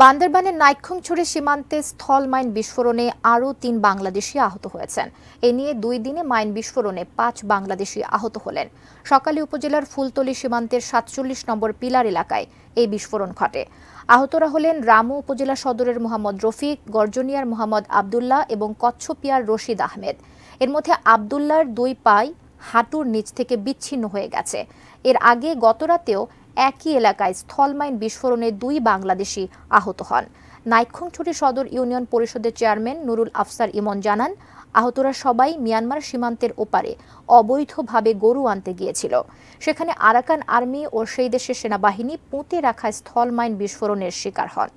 বান্দরবানের নাইক্ষংছড়ি সীমান্তে স্থল মাইন বিস্ফোরণে আরও তিন বাংলাদেশি আহত হয়েছেন এ নিয়ে দুই দিনে মাইন বিস্ফোরণে পাঁচ বাংলাদেশি আহত হলেন সকালে উপজেলার ফুলতলি সীমান্তের সাতচল্লিশ নম্বর পিলার এলাকায় এই বিস্ফোরণ ঘটে আহতরা হলেন রামু উপজেলা সদরের মোহাম্মদ রফিক গর্জনিয়ার মোহাম্মদ আবদুল্লাহ এবং কচ্ছপিয়ার রশিদ আহমেদ এর মধ্যে আবদুল্লার দুই পাই হাঁটুর নিচ থেকে বিচ্ছিন্ন হয়ে গেছে এর আগে গতরাতেও একই এলাকায় স্থলমাইন বিস্ফোরণে দুই বাংলাদেশি আহত হন নাইক্ষংছড়ি সদর ইউনিয়ন পরিষদের চেয়ারম্যান নুরুল আফসার ইমন জানান আহতরা সবাই মিয়ানমার সীমান্তের ওপারে অবৈধভাবে গরু আনতে গিয়েছিল সেখানে আরাকান আর্মি ও সেই দেশের সেনাবাহিনী পুঁতে রাখা স্থলমাইন বিস্ফোরণের শিকার হন